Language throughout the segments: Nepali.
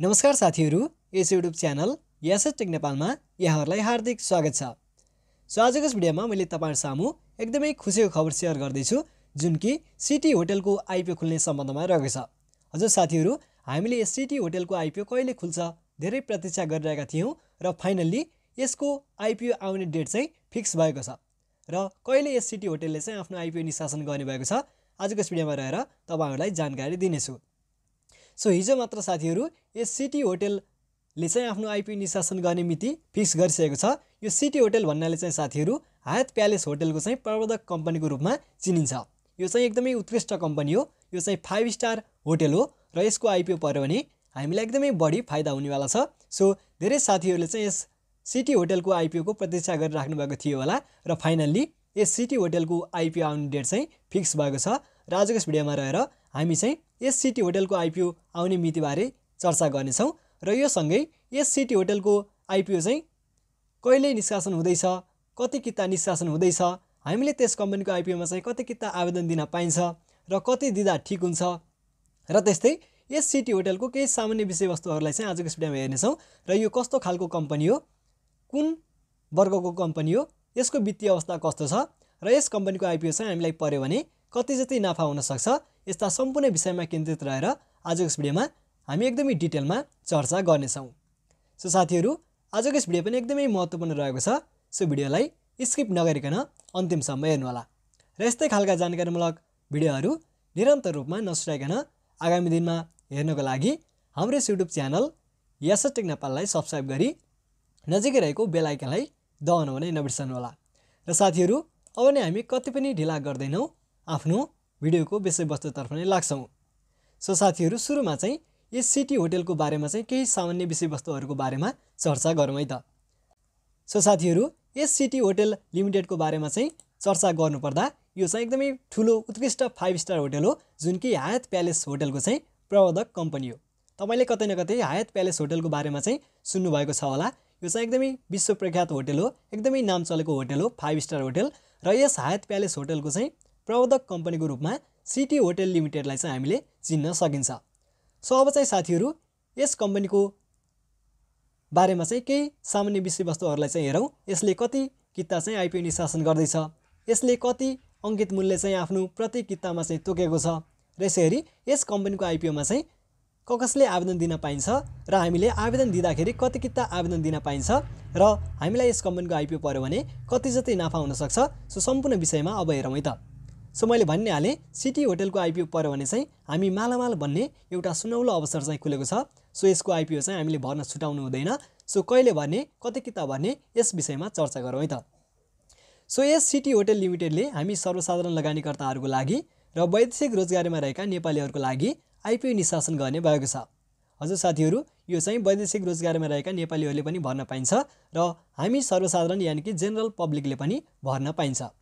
नमस्कार साथीहरू यस युट्युब च्यानल टेक नेपालमा यहाँहरूलाई हार्दिक स्वागत छ सो आजको भिडियोमा मैले तपाईँहरू सामु एकदमै खुसीको खबर सेयर गर्दैछु जुन कि सिटी होटलको आइपिओ खुल्ने सम्बन्धमा रहेको छ हजुर साथीहरू हामीले यस सिटी होटलको आइपिओ कहिले खुल्छ धेरै प्रतीक्षा गरिरहेका थियौँ र फाइनल्ली यसको आइपिओ आउने डेट चाहिँ फिक्स भएको छ र कहिले यस सिटी होटलले चाहिँ आफ्नो आइपिओ निशासन गर्ने भएको छ आजको यस भिडियोमा रहेर तपाईँहरूलाई जानकारी दिनेछु सो हिजो मात्र साथीहरू यस सिटी होटेलले चाहिँ आफ्नो आइपी निशासन गर्ने मिति फिक्स गरिसकेको छ यो सिटी होटेल भन्नाले चाहिँ साथीहरू हायत प्यालेस होटेलको चाहिँ प्रबन्धक कम्पनीको रूपमा चिनिन्छ यो चाहिँ एकदमै उत्कृष्ट कम्पनी हो यो चाहिँ फाइभ स्टार होटल हो र यसको आइपिओ पऱ्यो भने हामीलाई एकदमै बढी फाइदा हुनेवाला छ सो धेरै साथीहरूले चाहिँ यस सिटी होटेलको आइपिओको प्रतीक्षा गरिराख्नु भएको थियो होला र फाइनल्ली यस सिटी होटेलको आइपिओ आउने डेट चाहिँ फिक्स भएको छ र आजको भिडियोमा रहेर हामी चाहिँ यस सिटी होटलको आइपिओ आउने मितिबारे चर्चा गर्नेछौँ र यो सँगै यस सिटी होटलको आइपिओ चाहिँ कहिले निष्कासन हुँदैछ कति किता निष्कासन हुँदैछ हामीले त्यस कम्पनीको आइपिओमा चाहिँ कति किता आवेदन दिन पाइन्छ र कति दिँदा ठिक हुन्छ र त्यस्तै यस सिटी होटलको केही सामान्य विषयवस्तुहरूलाई चाहिँ आजको स्पिडियामा हेर्नेछौँ र यो कस्तो खालको कम्पनी हो कुन वर्गको कम्पनी हो यसको वित्तीय अवस्था कस्तो छ र यस कम्पनीको आइपिओ चाहिँ हामीलाई पऱ्यो भने कति जति नाफा हुनसक्छ यस्ता सम्पूर्ण विषयमा केन्द्रित रहेर आजको यस भिडियोमा हामी एकदमै डिटेलमा चर्चा गर्नेछौँ सो साथीहरू आजको यस भिडियो पनि एकदमै महत्त्वपूर्ण रहेको छ सो भिडियोलाई स्किप नगरिकन अन्तिमसम्म हेर्नुहोला र यस्तै खालका जानकारीमूलक भिडियोहरू निरन्तर रूपमा नछुटाइकन आगामी दिनमा हेर्नको लागि हाम्रो यस युट्युब च्यानल यासटेक नेपाललाई सब्सक्राइब गरी नजिकै रहेको बेलायकनलाई दहन भने नबिर्सनुहोला र साथीहरू अब नै हामी कति पनि ढिला गर्दैनौँ आफ्नो भिडियोको विषयवस्तुतर्फ नै लाग्छौँ सो साथीहरू सुरुमा चाहिँ यस सिटी होटेलको बारेमा चाहिँ केही सामान्य विषयवस्तुहरूको बारेमा चर्चा गरौँ है त सो साथीहरू यस सिटी होटेल लिमिटेडको बारेमा चाहिँ चर्चा गर्नुपर्दा यो चाहिँ एकदमै ठुलो उत्कृष्ट फाइभ स्टार होटल हो जुन कि हायत प्यालेस होटलको चाहिँ प्रबन्धक कम्पनी हो तपाईँले कतै न कतै हायत प्यालेस होटलको बारेमा चाहिँ सुन्नुभएको छ होला यो चाहिँ एकदमै विश्वप्रख्यात होटेल हो एकदमै नाम चलेको होटल हो फाइभ स्टार होटेल र यस हायत प्यालेस होटलको चाहिँ प्रबन्धक कम्पनीको रूपमा सिटी होटेल लिमिटेडलाई चाहिँ हामीले चिन्न सकिन्छ सो अब चाहिँ साथीहरू यस कम्पनीको बारेमा चाहिँ केही सामान्य विषयवस्तुहरूलाई चाहिँ हेरौँ यसले कति किता चाहिँ आइपिओ शासन गर्दैछ यसले कति अङ्कित मूल्य चाहिँ आफ्नो प्रति कितामा चाहिँ तोकेको छ र यसरी यस कम्पनीको आइपिओमा चाहिँ क कसले आवेदन दिन पाइन्छ र हामीले आवेदन दिँदाखेरि कति किता आवेदन दिन पाइन्छ र हामीलाई यस कम्पनीको आइपिओ पऱ्यो भने कति जति नाफा हुनसक्छ सो सम्पूर्ण विषयमा अब हेरौँ है त सो मैले भन्ने हालेँ सिटी होटेलको आइपिओ पऱ्यो भने चाहिँ हामी मालामाल भन्ने एउटा सुनौलो अवसर चाहिँ खुलेको छ सो यसको आइपिओ चाहिँ हामीले भर्न छुटाउनु हुँदैन सो कहिले भने कति किता भने यस विषयमा चर्चा गरौँ है त सो यस सिटी होटेल लिमिटेडले हामी सर्वसाधारण लगानीकर्ताहरूको लागि र वैदेशिक रोजगारीमा रहेका नेपालीहरूको लागि आइपिओ निशासन गर्ने भएको छ हजुर साथीहरू यो चाहिँ वैदेशिक रोजगारीमा रहेका नेपालीहरूले पनि भर्न पाइन्छ र हामी सर्वसाधारण यानि कि जेनरल पब्लिकले पनि भर्न पाइन्छ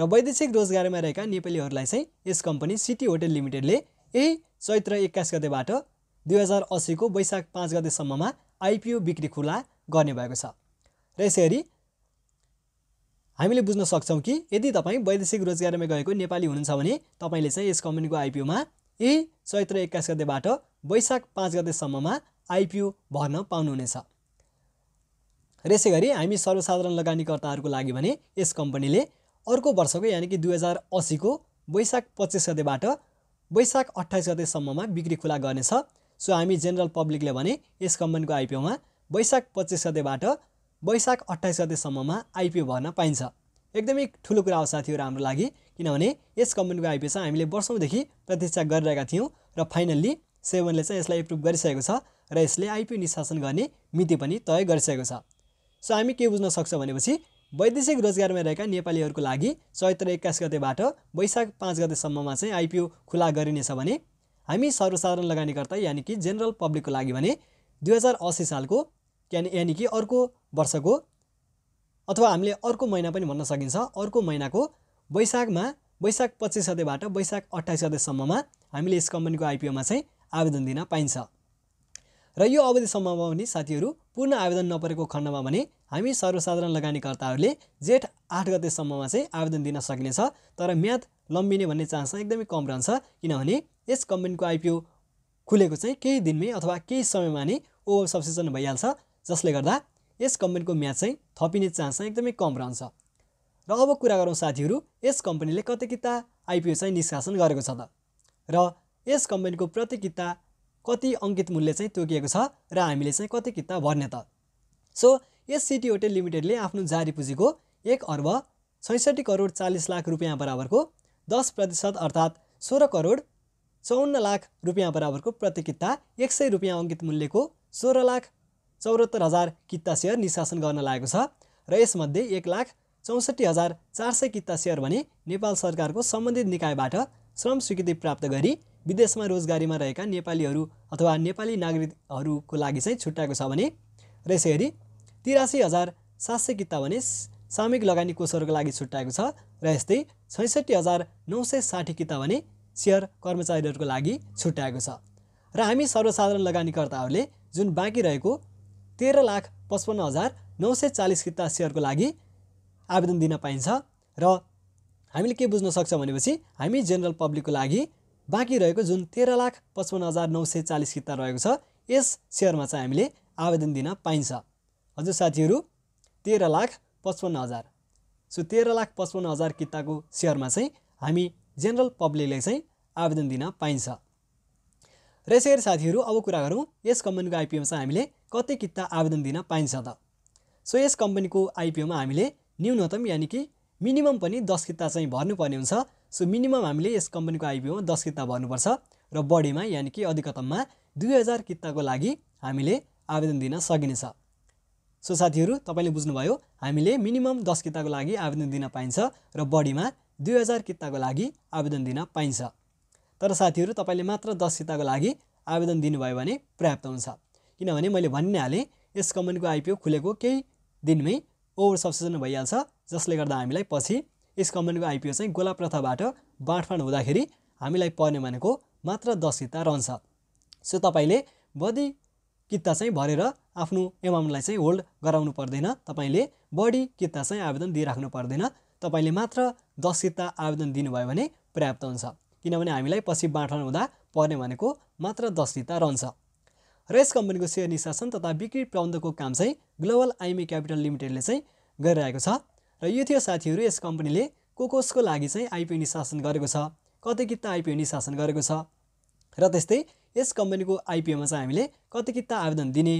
र वैदेशिक रोजगारीमा रहेका नेपालीहरूलाई चाहिँ यस कम्पनी सिटी होटेल लिमिटेडले यही चैत्र एक्काइस गतेबाट दुई हजार असीको वैशाख पाँच गतेसम्ममा आइपिओ बिक्री खुला गर्ने भएको छ र यसरी हामीले बुझ्न सक्छौँ कि यदि तपाईँ वैदेशिक रोजगारमा गएको नेपाली हुनुहुन्छ भने तपाईँले चाहिँ यस कम्पनीको आइपिओमा यही चैत्र एक्काइस गतेबाट वैशाख पाँच गतेसम्ममा आइपिओ भर्न पाउनुहुनेछ र यसै गरी हामी सर्वसाधारण लगानीकर्ताहरूको लागि भने यस कम्पनीले अर्को वर्षको यानि कि दुई हजार असीको वैशाख पच्चिस गतेबाट वैशाख अट्ठाइस गतेसम्ममा बिक्री खुला गर्नेछ सो हामी जेनरल पब्लिकले भने यस कम्पनीको आइपिओमा वैशाख पच्चिस गतेबाट वैशाख अट्ठाइस गतेसम्ममा आइपिओ भर्न पाइन्छ एकदमै ठुलो कुरा हो साथीहरू हाम्रो लागि किनभने यस कम्पनीको आइपिओ चाहिँ हामीले वर्षौँदेखि प्रतीक्षा गरिरहेका थियौँ र फाइनल्ली सेभेनले चाहिँ यसलाई एप्रुभ गरिसकेको छ र यसले आइपिओ निष्कासन गर्ने मिति पनि तय गरिसकेको छ सो हामी के बुझ्न सक्छौँ भनेपछि वैदेशिक रोजगारमा रहेका नेपालीहरूको लागि चैत्र एक्काइस गतेबाट वैशाख पाँच गतेसम्ममा चाहिँ आइपिओ खुला गरिनेछ भने हामी सर्वसाधारण लगानीकर्ता यानि कि जेनरल पब्लिकको लागि भने दुई हजार असी सालको यानि यानि कि अर्को वर्षको अथवा हामीले अर्को महिना पनि भन्न सकिन्छ अर्को महिनाको वैशाखमा वैशाख पच्चिस गतेबाट वैशाख अट्ठाइस गतेसम्ममा हामीले यस कम्पनीको आइपिओमा चाहिँ आवेदन दिन पाइन्छ र यो अवधिसम्ममा पनि साथीहरू पूर्ण आवेदन नपरेको खण्डमा भने हामी सर्वसाधारण लगानीकर्ताहरूले जेठ आठ गतेसम्ममा चाहिँ आवेदन दिन सकिनेछ तर म्याद लम्बिने भन्ने चान्स एकदमै कम रहन्छ किनभने यस कम्पनीको आइपिओ खुलेको चाहिँ केही दिनमै अथवा केही समयमा नै ओभर सब्सिसन भइहाल्छ जसले गर्दा यस कम्पनीको म्याद चाहिँ थपिने चान्स एकदमै कम रहन्छ र अब कुरा गरौँ साथीहरू यस कम्पनीले कति किता आइपिओ चाहिँ निष्कासन गरेको छ त र यस कम्पनीको प्रति किता कति अङ्कित मूल्य चाहिँ तोकिएको छ र हामीले चाहिँ कति किता भर्ने त सो यस सिटी होटेल लिमिटेडले आफ्नो जारी पुँजीको एक अर्ब छैसठी करोड चालिस लाख रुपियाँ बराबरको दस प्रतिशत अर्थात् सोह्र करोड चौन्न लाख रुपियाँ बराबरको प्रति किता एक सय रुपियाँ अङ्कित मूल्यको सोह्र लाख चौरात्तर हजार किता सेयर निशासन गर्न लागेको छ र यसमध्ये एक लाख चौसठी हजार चार सय किता सेयर भने नेपाल सरकारको सम्बन्धित निकायबाट श्रम स्वीकृति प्राप्त गरी विदेशमा रोजगारीमा रहेका नेपालीहरू अथवा नेपाली नागरिकहरूको लागि चाहिँ छुट्याएको छ भने र यसरी गरी तिरासी हजार सात सय किता भने सामूहिक लगानी कोषहरूको लागि छुट्याएको छ र यस्तै छैसठी हजार नौ सय साठी किता भने सेयर कर्मचारीहरूको लागि छुट्याएको छ र हामी सर्वसाधारण लगानीकर्ताहरूले जुन बाँकी रहेको तेह्र लाख पचपन्न हजार नौ सय चालिस किता सेयरको लागि आवेदन दिन पाइन्छ र हामीले के बुझ्न सक्छौँ भनेपछि हामी जेनरल पब्लिकको लागि बाँकी रहेको जुन तेह्र लाख पचपन्न हजार नौ सय चालिस किता रहेको छ यस सेयरमा चाहिँ हामीले आवेदन दिन पाइन्छ हजुर साथीहरू तेह्र लाख पचपन्न हजार सो तेह्र लाख पचपन्न हजार किताको सेयरमा चाहिँ हामी जेनरल पब्लिकले चाहिँ आवेदन दिन पाइन्छ र यसै साथीहरू अब कुरा गरौँ यस कम्पनीको आइपिओमा चाहिँ हामीले कति किता आवेदन दिन पाइन्छ त सो यस कम्पनीको आइपिओमा हामीले न्यूनतम यानि कि मिनिमम पनि दस किता चाहिँ भर्नुपर्ने हुन्छ सो मिनिमम हामीले यस कम्पनीको आइपिओमा दस किताब भर्नुपर्छ र बढीमा यानि कि अधिकतममा दुई हजार किताको लागि हामीले आवेदन दिन सकिनेछ सो साथीहरू तपाईँले बुझ्नुभयो हामीले मिनिमम दस कित्ताको लागि आवेदन दिन पाइन्छ र बढीमा दुई हजार किताको लागि आवेदन दिन पाइन्छ तर साथीहरू तपाईँले मात्र दस कित्ताको लागि आवेदन दिनुभयो भने पर्याप्त हुन्छ किनभने मैले भनि नै हालेँ यस कम्पनीको आइपिओ खुलेको केही दिनमै ओभर सब्सिजन भइहाल्छ जसले गर्दा हामीलाई पछि यस कम्पनीको आइपिओ चाहिँ गोला प्रथाबाट बाँडफाँड हुँदाखेरि हामीलाई पर्ने भनेको मात्र दस हित्ता रहन्छ सो तपाईँले बढी कित्ता चाहिँ भरेर आफ्नो एमाउन्टलाई चाहिँ होल्ड गराउनु पर्दैन तपाईँले बढी कित्ता चाहिँ आवेदन दिइराख्नु पर्दैन तपाईँले मात्र दस सित्ता आवेदन दिनुभयो भने पर्याप्त हुन्छ किनभने हामीलाई पछि बाँडफाँड हुँदा पर्ने भनेको मात्र दस सित्ता रहन्छ र यस कम्पनीको सेयर निशासन तथा बिक्री प्रबन्धको काम चाहिँ ग्लोबल आइमी क्यापिटल लिमिटेडले चाहिँ गरिरहेको छ र यो थियो साथीहरू यस कम्पनीले को कसको लागि चाहिँ आइपिओ शासन गरेको छ कति किता आइपिओ निशासन गरेको छ र त्यस्तै यस कम्पनीको आइपिओमा चाहिँ हामीले कति किता आवेदन दिने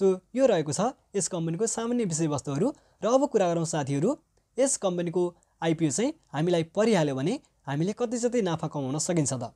सो यो रहेको छ यस कम्पनीको सामान्य विषयवस्तुहरू र अब कुरा गरौँ साथीहरू यस कम्पनीको आइपिओ चाहिँ हामीलाई परिहाल्यो भने हामीले कति जति नाफा कमाउन सकिन्छ त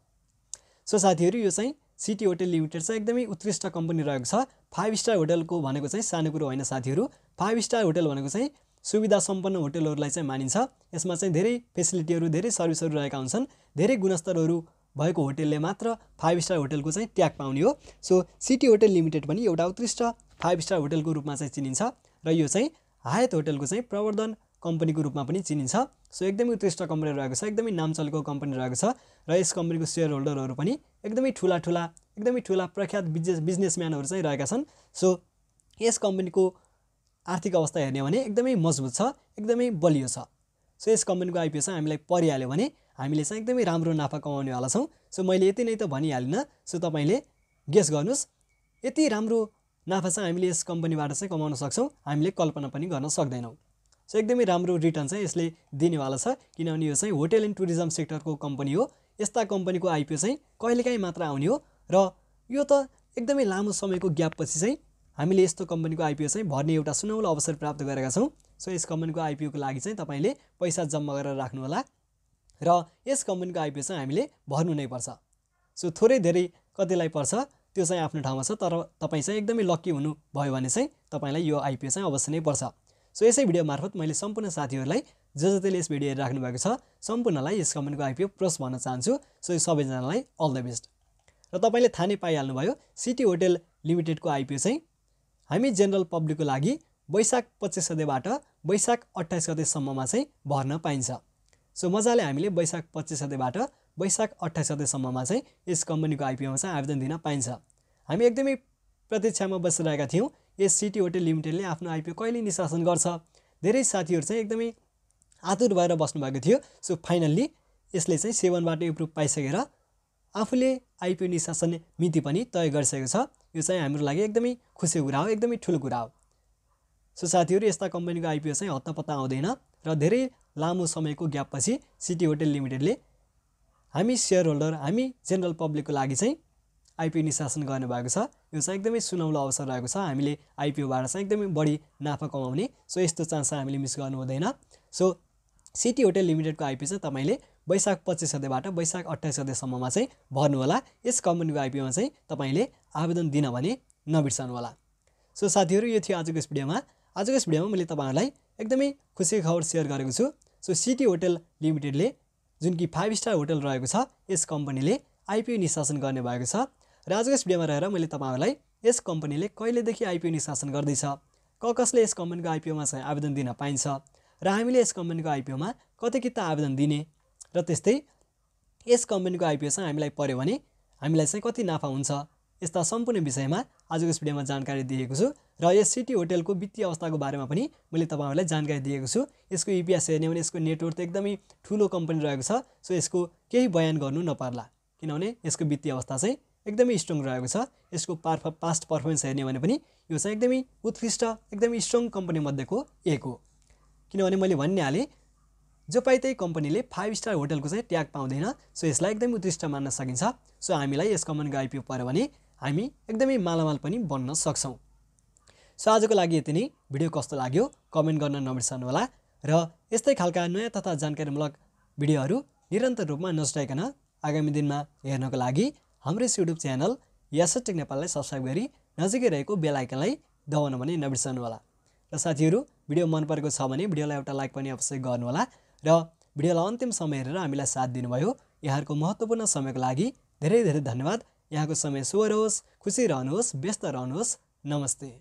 सो साथीहरू यो चाहिँ सिटी होटेल लिमिटेड चाहिँ एकदमै उत्कृष्ट कम्पनी रहेको छ फाइभ स्टार होटलको भनेको चाहिँ सानो कुरो होइन साथीहरू फाइभ स्टार होटल भनेको चाहिँ सुविधा सम्पन्न होटेलहरूलाई चाहिँ मानिन्छ यसमा चाहिँ धेरै फेसिलिटीहरू धेरै सर्भिसहरू रहेका हुन्छन् धेरै गुणस्तरहरू भएको होटेलले मात्र फाइभ स्टार होटेलको चाहिँ ट्याग पाउने हो सो सिटी होटेल लिमिटेड पनि एउटा उत्कृष्ट फाइभ स्टार होटेलको रूपमा चाहिँ चिनिन्छ र यो चाहिँ हायत होटेलको चाहिँ प्रवर्धन कम्पनीको रूपमा पनि चिनिन्छ सो एकदमै उत्कृष्ट कम्पनी रहेको छ एकदमै नाम चलेको कम्पनी रहेको छ र यस कम्पनीको सेयर होल्डरहरू पनि एकदमै ठुला ठुला एकदमै ठुला प्रख्यात बिजनेस बिजनेसम्यानहरू चाहिँ रहेका छन् सो यस कम्पनीको आर्थिक अवस्था हेर्ने भने एकदमै मजबुत छ एकदमै बलियो छ सो यस कम्पनीको आइपिओ चाहिँ हामीलाई परिहाल्यो भने हामीले चाहिँ एकदमै राम्रो नाफा कमाउनेवाला छौँ सो मैले यति नै त भनिहालिनँ सो तपाईँले गेस गर्नुहोस् यति राम्रो नाफा चाहिँ हामीले यस कम्पनीबाट चाहिँ कमाउन सक्छौँ हामीले कल्पना पनि गर्न सक्दैनौँ सो एकदमै राम्रो रिटर्न चाहिँ यसले दिनेवाला छ किनभने यो चाहिँ होटेल एन्ड टुरिज्म सेक्टरको कम्पनी हो यस्ता कम्पनीको आइपिओ चाहिँ कहिलेकाहीँ मात्र आउने हो र यो त एकदमै लामो समयको ग्यापपछि चाहिँ हामीले यस्तो कम्पनीको आइपिओ चाहिँ भर्ने एउटा सुनौलो अवसर प्राप्त गरेका छौँ सो यस कम्पनीको आइपिओको लागि चाहिँ तपाईँले पैसा जम्मा गरेर राख्नु होला र यस कम्पनीको आइपिओ चाहिँ हामीले भर्नु नै पर्छ सो थोरै धेरै कतिलाई पर्छ त्यो चाहिँ आफ्नो ठाउँमा छ तर तपाईँ चाहिँ एकदमै लक्की हुनुभयो भने चाहिँ तपाईँलाई यो आइपिओ चाहिँ अवश्य नै पर्छ सो यसै भिडियो मार्फत मैले सम्पूर्ण साथीहरूलाई जो जतिले यस भिडियो हेरिराख्नु भएको छ सम्पूर्णलाई यस कम्पनीको आइपिओ प्रोस भन्न चाहन्छु सो यो सबैजनालाई अल द बेस्ट र तपाईँले थाहा नै पाइहाल्नुभयो सिटी होटेल लिमिटेडको आइपिओ चाहिँ हामी जेनरल पब्लिकको लागि वैशाख पच्चिस गतेबाट वैशाख अट्ठाइस गतेसम्ममा चाहिँ भर्न पाइन्छ सो मजाले हामीले वैशाख पच्चिस गतेबाट वैशाख अट्ठाइस गतेसम्ममा चाहिँ यस कम्पनीको आइपिओमा चाहिँ आवेदन दिन पाइन्छ हामी एकदमै प्रतीक्षामा बसिरहेका थियौँ यस सिटी होटेल लिमिटेडले आफ्नो आइपिओ कहिले निशासन गर्छ धेरै साथीहरू चाहिँ एकदमै आतुर भएर बस्नुभएको थियो सो फाइनल्ली यसले चाहिँ सेभनबाट एप्रुभ पाइसकेर आफूले आइपिओ निशासन मिति पनि तय गरिसकेको छ यो चाहिँ हाम्रो लागि एकदमै खुसी कुरा हो एकदमै ठुलो कुरा हो सो साथीहरू यस्ता कम्पनीको आइपिओ चाहिँ हत्तपत्ता आउँदैन र धेरै लामो समयको ग्यापपछि सिटी होटेल लिमिटेडले हामी सेयर होल्डर हामी जेनरल पब्लिकको लागि चाहिँ आइपिओ निशासन गर्नुभएको छ यो चाहिँ एकदमै सुनौलो अवसर रहेको छ हामीले आइपिओबाट चाहिँ एकदमै बढी नाफा कमाउने सो यस्तो चान्स हामीले मिस गर्नु हुँदैन सो सिटी होटेल लिमिटेडको आइपिओ चाहिँ तपाईँले वैशाख पच्चिस गतेबाट वैशाख अट्ठाइस गतेसम्ममा चाहिँ भर्नुहोला यस कम्पनीको आइपिओमा चाहिँ तपाईँले आवेदन दिन भने होला सो साथीहरू यो थियो आजको यस भिडियोमा आजको यस भिडियोमा मैले तपाईँहरूलाई एकदमै खुसी खबर सेयर गरेको छु सो सिटी होटल लिमिटेडले जुन कि फाइभ स्टार होटल रहेको छ यस कम्पनीले आइपिओ निशासन गर्ने भएको छ र आजको यस भिडियोमा रहेर मैले तपाईँहरूलाई यस कम्पनीले कहिलेदेखि आइपिओ निशासन गर्दैछ क कसले यस कम्पनीको आइपिओमा चाहिँ आवेदन दिन पाइन्छ र हामीले यस कम्पनीको आइपिओमा कति किता आवेदन दिने र त्यस्तै यस कम्पनीको आइपिओ चाहिँ हामीलाई पऱ्यो भने हामीलाई चाहिँ कति नाफा हुन्छ यस्ता सम्पूर्ण विषयमा आजको यस भिडियोमा जानकारी दिएको छु र यस सिटी होटेलको वित्तीय अवस्थाको बारेमा पनि मैले तपाईँहरूलाई जानकारी दिएको छु यसको इपिएस हेर्ने भने यसको नेटवर्क त एकदमै ठुलो कम्पनी रहेको छ सो यसको केही बयान गर्नु नपर्ला किनभने यसको वित्तीय अवस्था चाहिँ एकदमै स्ट्रङ रहेको छ यसको पार्फ पास्ट पर्फर्मेन्स हेर्ने भने पनि यो चाहिँ एकदमै उत्कृष्ट एकदमै स्ट्रङ कम्पनीमध्येको एक हो किनभने मैले भनिहालेँ जो पाइ त्यही कम्पनीले फाइभ स्टार होटलको चाहिँ ट्याग पाउँदैन सो यसलाई एकदमै उत्कृष्ट मान्न सकिन्छ सो हामीलाई यस कम्पनीको आइपिओ पऱ्यो भने हामी एकदमै मालामाल पनि बन्न सक्छौँ सो आजको लागि यति नै भिडियो कस्तो लाग्यो कमेन्ट गर्न नबिर्सनु होला र यस्तै खालका नयाँ तथा जानकारीमूलक भिडियोहरू निरन्तर रूपमा नछुटाइकन आगामी दिनमा हेर्नको लागि हाम्रो यस युट्युब च्यानल यासटेक नेपाललाई सब्सक्राइब गरी नजिकै रहेको बेलायकनलाई दबाउन भने होला र साथीहरू भिडियो मन परेको छ भने भिडियोलाई एउटा लाइक पनि अवश्य गर्नुहोला र भिडियोलाई अन्तिम समय हेरेर हामीलाई साथ दिनुभयो यहाँहरूको महत्त्वपूर्ण समयको लागि धेरै धेरै धन्यवाद यहाँको समय स्वर होस् खुसी रहनुहोस् व्यस्त रहनुहोस् नमस्ते